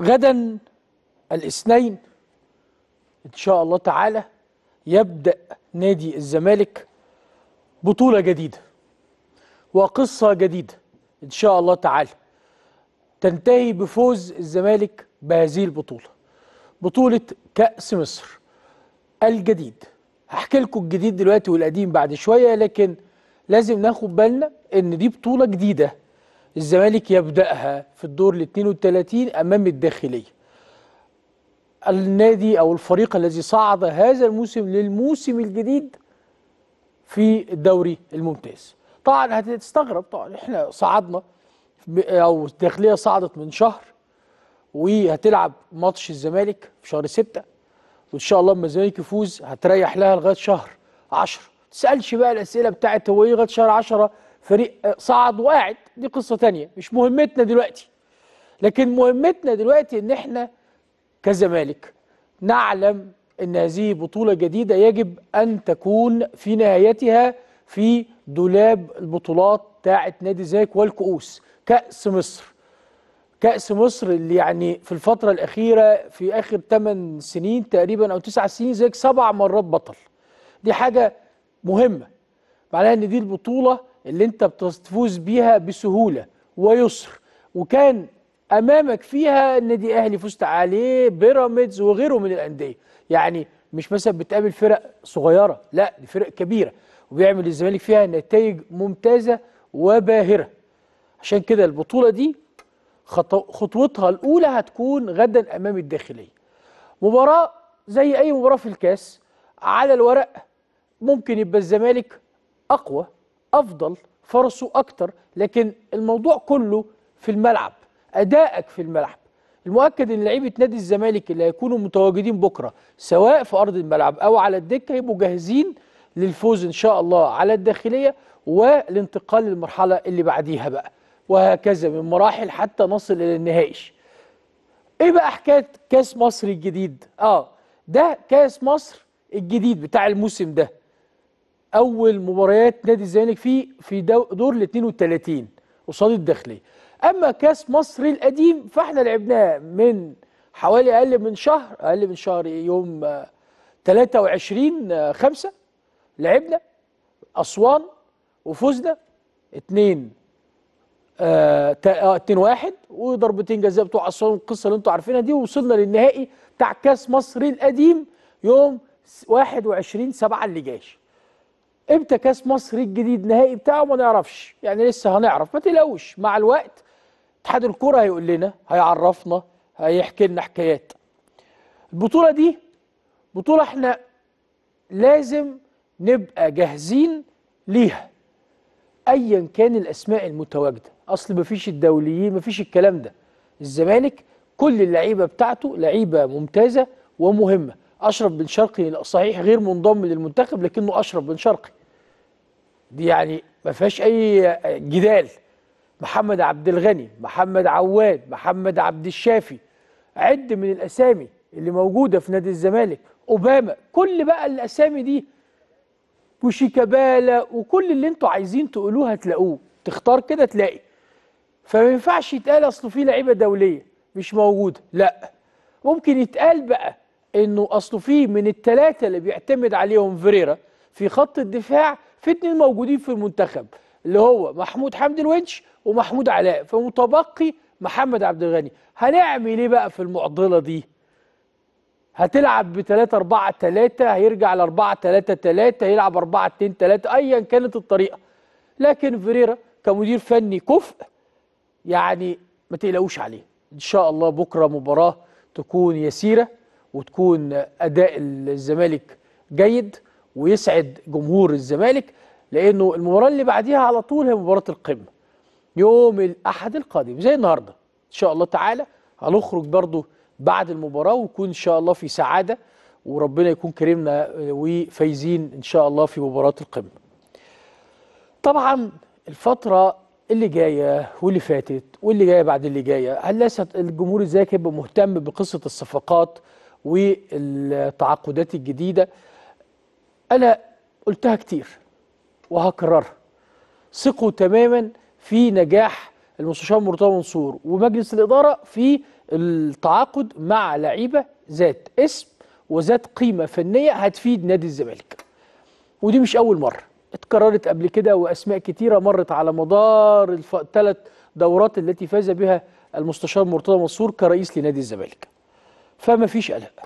غدا الاثنين ان شاء الله تعالى يبدا نادي الزمالك بطوله جديده وقصه جديده ان شاء الله تعالى تنتهي بفوز الزمالك بهذه البطوله بطوله كاس مصر الجديد هحكي لكم الجديد دلوقتي والقديم بعد شويه لكن لازم ناخد بالنا ان دي بطوله جديده الزمالك يبدأها في الدور ال 32 أمام الداخلية النادي أو الفريق الذي صعد هذا الموسم للموسم الجديد في الدوري الممتاز طبعا هتستغرب طبعا احنا صعدنا او الداخليه صعدت من شهر وهتلعب ماتش الزمالك في شهر 6 وان شاء الله لما الزمالك يفوز هتريح لها لغايه شهر 10 ما تسالش بقى الاسئله بتاعت هو ايه لغايه شهر 10 فريق صعد وقاعد دي قصه تانية مش مهمتنا دلوقتي لكن مهمتنا دلوقتي ان احنا كزمالك نعلم ان هذه بطوله جديده يجب ان تكون في نهايتها في دولاب البطولات بتاعه نادي زيك والكؤوس كاس مصر كاس مصر اللي يعني في الفتره الاخيره في اخر 8 سنين تقريبا او 9 سنين زيك سبع مرات بطل دي حاجه مهمه معناها ان دي البطوله اللي انت بتفوز بيها بسهولة ويسر وكان امامك فيها النادي الاهلي فزت عليه بيراميدز وغيره من الانديه يعني مش مثلا بتقابل فرق صغيره لا دي فرق كبيره وبيعمل الزمالك فيها نتائج ممتازه وباهره عشان كده البطوله دي خطوتها الاولى هتكون غدا امام الداخليه مباراه زي اي مباراه في الكاس على الورق ممكن يبقى الزمالك اقوى افضل فرصه اكتر لكن الموضوع كله في الملعب ادائك في الملعب المؤكد ان لعيبه نادي الزمالك اللي هيكونوا متواجدين بكره سواء في ارض الملعب او على الدكه يبقوا جاهزين للفوز ان شاء الله على الداخليه والانتقال للمرحله اللي بعديها بقى وهكذا من مراحل حتى نصل الى النهائي ايه بقى حكايه كاس مصر الجديد اه ده كاس مصر الجديد بتاع الموسم ده اول مباريات نادي الزمالك فيه في دور ال 32 قصاد الداخلي اما كاس مصر القديم فاحنا لعبناه من حوالي اقل من شهر اقل من شهر يوم 23 آه، 5 آه، لعبنا اسوان وفزنا 2 2 1 وضربتين جزاء بتوع اسوان القصه اللي انتم عارفينها دي ووصلنا للنهائي بتاع كاس مصر القديم يوم 21 7 اللي جاي امتى كاس مصر الجديد نهائي بتاعه ما نعرفش يعني لسه هنعرف ما تقلقوش مع الوقت اتحاد الكره هيقول لنا هيعرفنا هيحكي لنا حكايات البطوله دي بطوله احنا لازم نبقى جاهزين ليها ايا كان الاسماء المتواجده اصل مفيش الدوليين مفيش الكلام ده الزمالك كل اللعيبه بتاعته لعيبه ممتازه ومهمه اشرف بن شرقي صحيح غير منضم للمنتخب لكنه اشرف بن شرقي دي يعني ما فيهاش اي جدال محمد عبد الغني محمد عواد محمد عبد الشافي عد من الاسامي اللي موجوده في نادي الزمالك اوباما كل بقى الاسامي دي وشيكابالا وكل اللي انتوا عايزين تقولوه هتلاقوه تختار كده تلاقي فما ينفعش يتقال اصله في لعيبه دوليه مش موجوده لا ممكن يتقال بقى انه اصله في من الثلاثه اللي بيعتمد عليهم فيريرا في خط الدفاع في اتنين موجودين في المنتخب اللي هو محمود حمدي الونش ومحمود علاء فمتبقي محمد عبد الغني هنعمل ايه بقى في المعضله دي هتلعب ب 3 4 3 هيرجع ل 4 3 3 هيلعب 4 2 3 ايا كانت الطريقه لكن فيريرا كمدير فني كفء يعني ما تقلقوش عليه ان شاء الله بكره مباراه تكون يسيره وتكون اداء الزمالك جيد ويسعد جمهور الزمالك لانه المباراه اللي بعديها على طول هي مباراه القمه يوم الاحد القادم زي النهارده ان شاء الله تعالى هنخرج برضو بعد المباراه ونكون ان شاء الله في سعاده وربنا يكون كريمنا آه، وفايزين ان شاء الله في مباراه القمه طبعا الفتره اللي جايه واللي فاتت واللي جايه بعد اللي جايه هل الجمهور ازاي هيبقى مهتم بقصه الصفقات والتعاقدات الجديده أنا قلتها كتير وهكررها ثقوا تماما في نجاح المستشار مرتضى منصور ومجلس الإدارة في التعاقد مع لعيبة ذات اسم وذات قيمة فنية هتفيد نادي الزمالك ودي مش أول مرة اتكررت قبل كده وأسماء كتيرة مرت على مدار الثلاث دورات التي فاز بها المستشار مرتضى منصور كرئيس لنادي الزمالك فما فيش قلق